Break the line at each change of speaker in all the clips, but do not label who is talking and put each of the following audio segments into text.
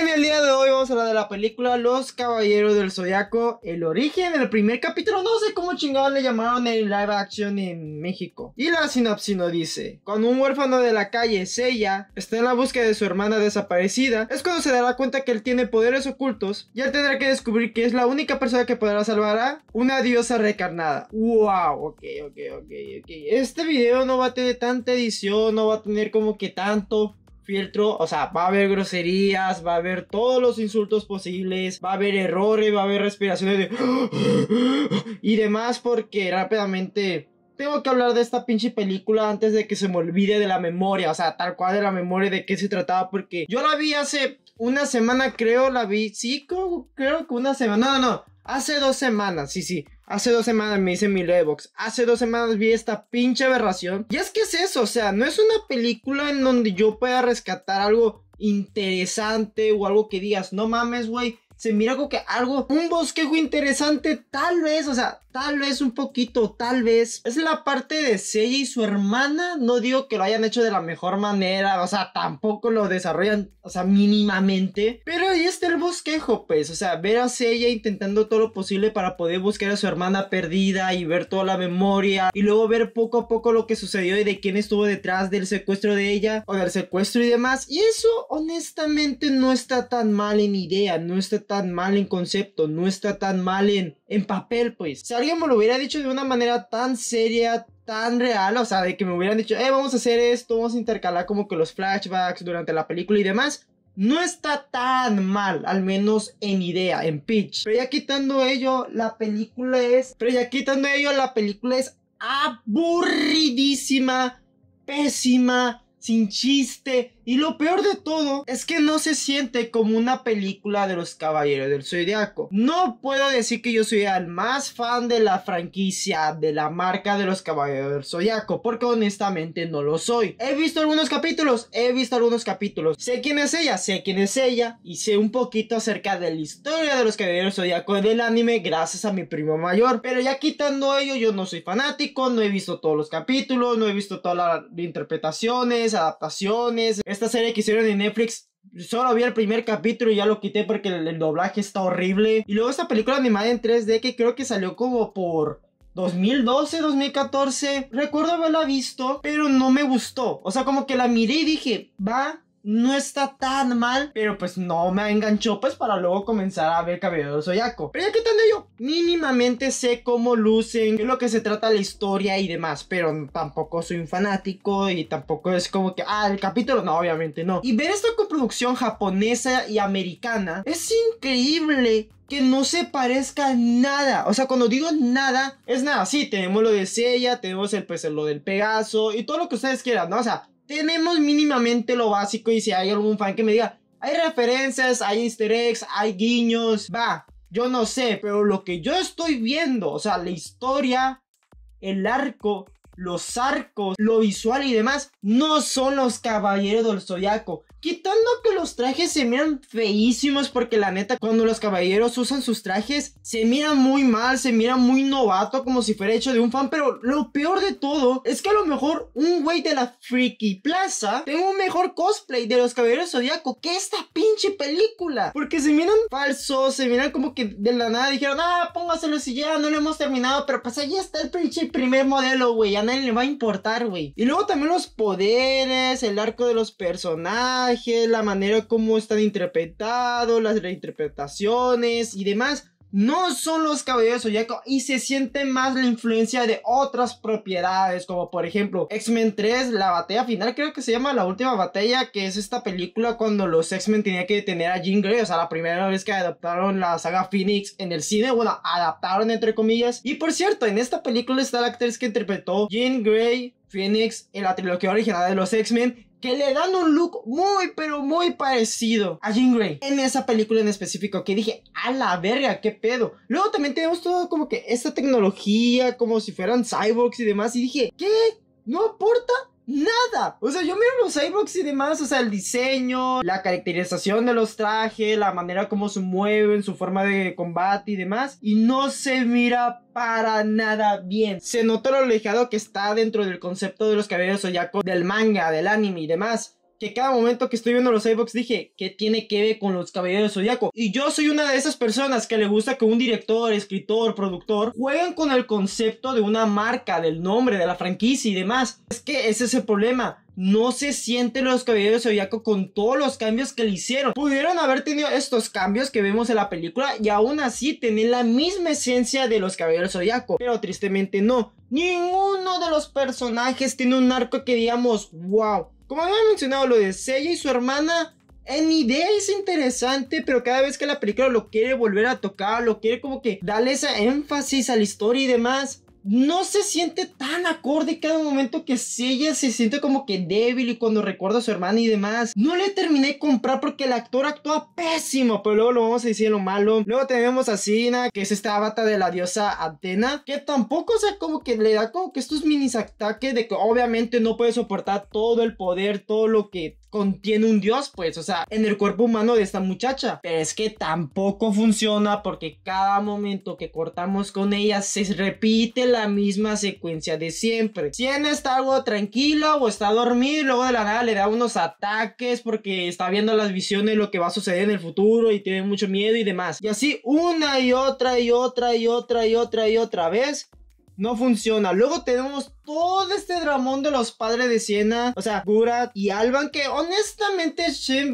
En el día de hoy vamos a hablar de la película Los Caballeros del Zodiaco, el origen, el primer capítulo, no sé cómo chingado le llamaron en live action en México. Y la sinopsis nos dice, cuando un huérfano de la calle, Seiya, está en la búsqueda de su hermana desaparecida, es cuando se dará cuenta que él tiene poderes ocultos y él tendrá que descubrir que es la única persona que podrá salvar a una diosa recarnada. Wow, ok, ok, ok, ok. Este video no va a tener tanta edición, no va a tener como que tanto, Fieltro o sea, va a haber groserías, va a haber todos los insultos posibles, va a haber errores, va a haber respiraciones de y demás porque rápidamente tengo que hablar de esta pinche película antes de que se me olvide de la memoria, o sea, tal cual de la memoria de qué se trataba porque yo la vi hace una semana creo, la vi, sí, creo, creo que una semana, no, no Hace dos semanas, sí, sí. Hace dos semanas me hice mi Levox. Hace dos semanas vi esta pinche aberración. Y es que es eso, o sea, no es una película en donde yo pueda rescatar algo interesante o algo que digas, no mames, güey se mira como que algo, un bosquejo interesante, tal vez, o sea, tal vez un poquito, tal vez. Es la parte de Seiya y su hermana, no digo que lo hayan hecho de la mejor manera, o sea, tampoco lo desarrollan, o sea, mínimamente, pero ahí está el bosquejo, pues, o sea, ver a Seiya intentando todo lo posible para poder buscar a su hermana perdida y ver toda la memoria y luego ver poco a poco lo que sucedió y de quién estuvo detrás del secuestro de ella o del secuestro y demás, y eso honestamente no está tan mal en idea, no está tan tan mal en concepto, no está tan mal en, en papel, pues. Si alguien me lo hubiera dicho de una manera tan seria, tan real, o sea, de que me hubieran dicho, eh, vamos a hacer esto, vamos a intercalar como que los flashbacks durante la película y demás, no está tan mal, al menos en idea, en pitch. Pero ya quitando ello, la película es. Pero ya quitando ello, la película es aburridísima, pésima, sin chiste, y lo peor de todo es que no se siente como una película de los Caballeros del Zodiaco. No puedo decir que yo soy el más fan de la franquicia, de la marca de los Caballeros del Zodiaco, porque honestamente no lo soy. He visto algunos capítulos, he visto algunos capítulos. Sé quién es ella, sé quién es ella y sé un poquito acerca de la historia de los Caballeros del Zodiaco del anime gracias a mi primo mayor. Pero ya quitando ello, yo no soy fanático, no he visto todos los capítulos, no he visto todas las interpretaciones, adaptaciones, esta serie que hicieron en Netflix Solo vi el primer capítulo y ya lo quité porque el, doblaje está horrible. Y luego esta película animada en 3D que creo que salió como por 2012, 2014. Recuerdo haberla visto, pero no me gustó. O sea, como que la miré y dije, va, no está tan mal, pero pues no me enganchó pues para luego comenzar a ver Caballero del Pero ya que tan de mínimamente sé cómo lucen, lo que se trata la historia y demás, pero tampoco soy un fanático y tampoco es como que, ah, el capítulo, no, obviamente no. Y ver esta coproducción japonesa y americana es increíble que no se parezca nada. O sea, cuando digo nada, es nada. Sí, tenemos lo de Sella, tenemos el, pues, lo del Pegaso y todo lo que ustedes quieran, ¿no? O sea, tenemos mínimamente lo básico y si hay algún fan que me diga, hay referencias, hay easter eggs, hay guiños, va, yo no sé, pero lo que yo estoy viendo, o sea, la historia, el arco, los arcos, lo visual y demás, no son los caballeros del zodiaco. Quitando que los trajes se miran feísimos, porque la neta, cuando los caballeros usan sus trajes, se mira muy mal, se mira muy novato, como si fuera hecho de un fan. Pero lo peor de todo es que a lo mejor un güey de la Freaky Plaza tenga un mejor cosplay de los caballeros zodiaco que esta pinche película. Porque se miran falsos, se miran como que de la nada dijeron, ah, póngaselo si ya no lo hemos terminado. Pero pues ahí está el pinche primer modelo, güey. A nadie le va a importar, güey. Y luego también los poderes, el arco de los personajes la manera como están interpretados, las reinterpretaciones y demás. No son los caballeros zodiaco y se siente más la influencia de otras propiedades, como por ejemplo X-Men 3, la batalla final, creo que se llama La última batalla, que es esta película cuando los X-Men tenían que detener a Jean Grey, o sea, la primera vez que adaptaron la saga Phoenix en el cine, bueno, adaptaron entre comillas. Y por cierto, en esta película está la actriz que interpretó Jean Grey, Phoenix en la trilogía original de los X-Men que le dan un look muy, pero muy parecido a Jean Grey en esa película en específico. Que dije, a la verga, qué pedo. Luego también tenemos todo como que esta tecnología, como si fueran cyborgs y demás. Y dije, ¿qué? ¿No aporta? Nada. O sea, yo miro los Xbox y demás, o sea, el diseño, la caracterización de los trajes, la manera como se mueven, su forma de combate y demás, y no se mira para nada bien. Se nota lo alejado que está dentro del concepto de los caballeros zodiacos del manga, del anime y demás que cada momento que estoy viendo los Xbox dije, ¿qué tiene que ver con los Caballeros del Zodíaco? Y yo soy una de esas personas que le gusta que un director, escritor, productor jueguen con el concepto de una marca, del nombre, de la franquicia y demás. Es que ese es el problema. No se sienten los Caballeros zodiaco Zodíaco con todos los cambios que le hicieron. Pudieron haber tenido estos cambios que vemos en la película y aún así tener la misma esencia de los Caballeros del Zodíaco. Pero tristemente no. Ninguno de los personajes tiene un arco que digamos, wow, como había mencionado, lo de Seiya y su hermana, en idea es interesante, pero cada vez que la película lo quiere volver a tocar, lo quiere como que darle ese énfasis a la historia y demás, no se siente tan acorde cada momento que si ella se siente como que débil y cuando recuerda a su hermana y demás. No le terminé de comprar porque el actor actúa pésimo, pero luego lo vamos a decir lo malo. Luego tenemos a Sina, que es esta bata de la diosa Atena, que tampoco, se sea, como que le da como que estos mini ataques de que obviamente no puede soportar todo el poder, todo lo que contiene un dios, pues, o sea, en el cuerpo humano de esta muchacha. Pero es que tampoco funciona porque cada momento que cortamos con ella se repite la misma secuencia de siempre. si en está algo tranquila o está dormido, luego de la nada le da unos ataques porque está viendo las visiones, lo que va a suceder en el futuro y tiene mucho miedo y demás. Y así una y otra y otra y otra y otra y otra vez no funciona. Luego tenemos todo este dramón de los padres de Siena, o sea, Gurat y Alban, que honestamente,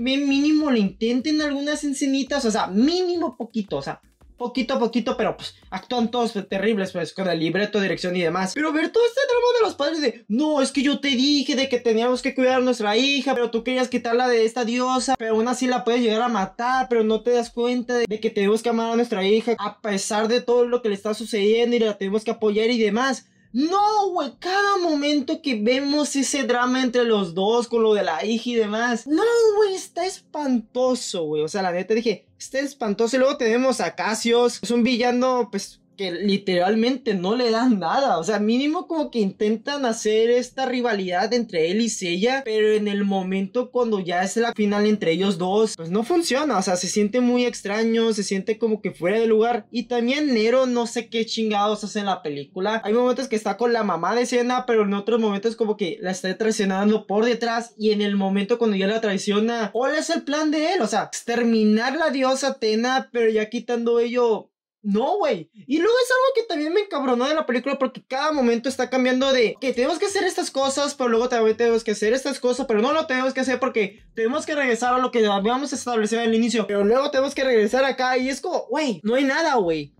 bien mínimo le intenten algunas encenitas, o sea, mínimo poquito, o sea, poquito a poquito, pero pues actúan todos terribles, pues con el libreto, dirección y demás. Pero ver todo este drama de los padres de, no, es que yo te dije de que teníamos que cuidar a nuestra hija, pero tú querías quitarla de esta diosa, pero aún así la puedes llegar a matar, pero no te das cuenta de, que tenemos que amar a nuestra hija a pesar de todo lo que le está sucediendo y la tenemos que apoyar y demás. No, güey, que vemos ese drama entre los dos con lo de la hija y demás, no, güey, está espantoso, güey. O sea, la neta dije, está espantoso. Y luego tenemos a Casios, es un villano, pues que literalmente no le dan nada. O sea, mínimo como que intentan hacer esta rivalidad entre él y ella, pero en el momento cuando ya es la final entre ellos dos, pues no funciona. O sea, se siente muy extraño, se siente como que fuera de lugar. Y también Nero, no sé qué chingados hace en la película. Hay momentos que está con la mamá de Sena, pero en otros momentos como que la está traicionando por detrás. Y en el momento cuando ya la traiciona, ¿cuál es el plan de él? O sea, exterminar la diosa Atena, pero ya quitando ello no, güey. Y luego es algo que también me encabronó de la película porque cada momento está cambiando de que tenemos que hacer estas cosas, pero luego también tenemos que hacer estas cosas, pero no lo tenemos que hacer porque tenemos que regresar a lo que habíamos establecido al inicio, pero luego tenemos que regresar acá y es como, güey, no hay nada, güey.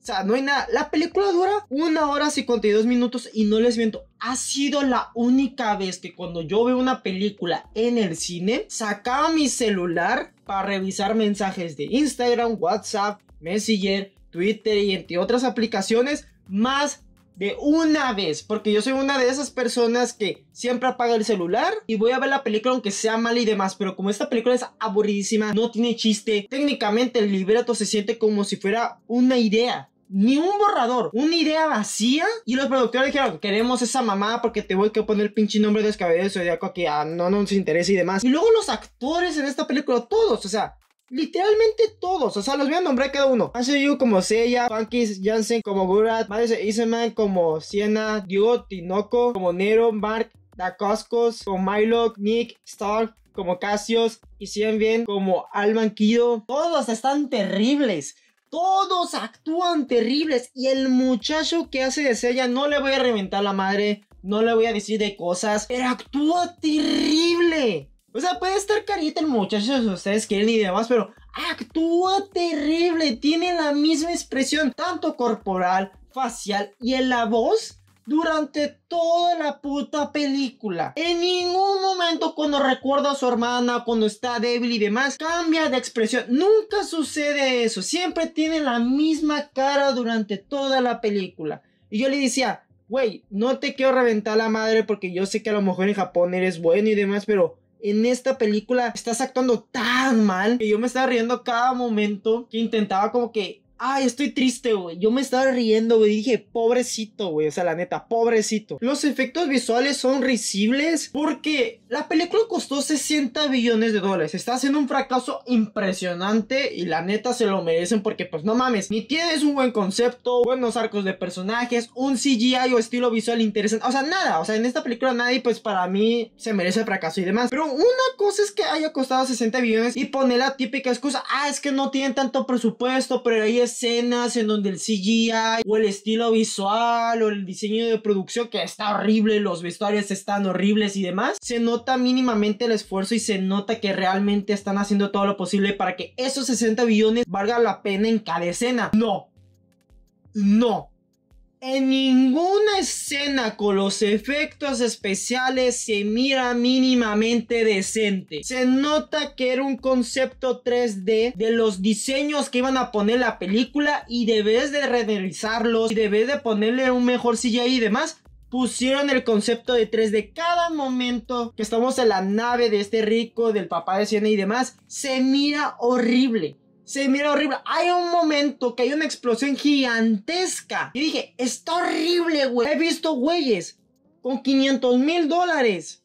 O sea, no hay nada. La película dura una hora y 52 minutos y no les miento. Ha sido la única vez que cuando yo veo una película en el cine, sacaba mi celular para revisar mensajes de Instagram, WhatsApp, Messenger, Twitter y entre otras aplicaciones más de una vez, porque yo soy una de esas personas que siempre apaga el celular y voy a ver la película aunque sea mala y demás, pero como esta película es aburridísima, no tiene chiste, técnicamente el libreto se siente como si fuera una idea. Ni un borrador, una idea vacía. Y los productores dijeron: Queremos esa mamá porque te voy a poner el pinche nombre de descabellado de zodiaco que a ah, no nos interesa y demás. Y luego los actores en esta película, todos, o sea, Literalmente todos, o sea, los voy a nombrar cada uno. Yu como Seiya, Funky Jansen como Gurat, Madison Iseman como Siena, Dio, Tinoco como Nero, Mark, Dacoscos como Milo, Nick, Stark como Cassios y Cien Bien como Alman Kido. Todos están terribles. Todos actúan terribles y el muchacho que hace de Seiya no le voy a reventar la madre, no le voy a decir de cosas, pero actúa terrible. O sea, puede estar carita el muchacho si ustedes quieren y demás, pero actúa terrible. Tiene la misma expresión, tanto corporal, facial y en la voz durante toda la puta película. En ningún momento cuando recuerda a su hermana, cuando está débil y demás, cambia de expresión. Nunca sucede eso. Siempre tiene la misma cara durante toda la película. Y yo le decía, güey, no te quiero reventar la madre porque yo sé que a lo mejor en Japón eres bueno y demás, pero en esta película estás actuando tan mal que yo me estaba riendo cada momento que intentaba como que ay, estoy triste, güey. Yo me estaba riendo, güey. Dije, pobrecito, güey. O sea, la neta, pobrecito. Los efectos visuales son risibles porque la película costó 60 billones de dólares. Está haciendo un fracaso impresionante y la neta se lo merecen porque, pues, no mames, ni tienes un buen concepto, buenos arcos de personajes, un CGI o estilo visual interesante. O sea, nada. O sea, en esta película nadie, pues, para mí se merece el fracaso y demás. Pero una cosa es que haya costado 60 billones y pone la típica excusa, ah, es que no tienen tanto presupuesto, pero ahí es escenas en donde el CGI o el estilo visual o el diseño de producción que está horrible, los vestuarios están horribles y demás, se nota mínimamente el esfuerzo y se nota que realmente están haciendo todo lo posible para que esos 60 billones valgan la pena en cada escena. No. No. En ninguna escena con los efectos especiales se mira mínimamente decente. Se nota que era un concepto 3D de los diseños que iban a poner la película y debes de renderizarlos y debes de ponerle un mejor silla y demás pusieron el concepto de 3D. Cada momento que estamos en la nave de este rico, del papá de Siena y demás, se mira horrible. Se mira horrible. Hay un momento que hay una explosión gigantesca. Y dije, está horrible, güey. He visto güeyes con 500 mil dólares.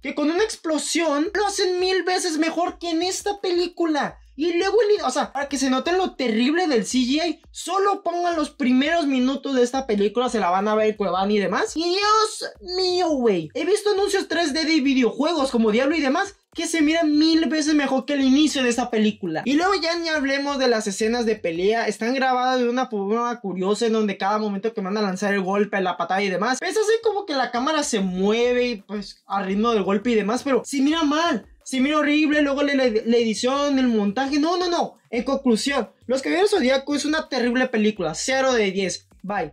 Que con una explosión lo hacen mil veces mejor que en esta película. Y luego, el, o sea, para que se noten lo terrible del CGI, solo pongan los primeros minutos de esta película, se la van a ver van y demás. Dios mío, güey. He visto anuncios 3D de videojuegos como Diablo y demás, que se mira mil veces mejor que el inicio de esta película. Y luego ya ni hablemos de las escenas de pelea, están grabadas de una forma curiosa en donde cada momento que manda a lanzar el golpe, la patada y demás, es así como que la cámara se mueve y pues al ritmo del golpe y demás, pero si mira mal. Si mira horrible, luego la, edición, el montaje. No, no, no. En conclusión, Los que vieron Zodíaco es una terrible película. Cero de diez. Bye.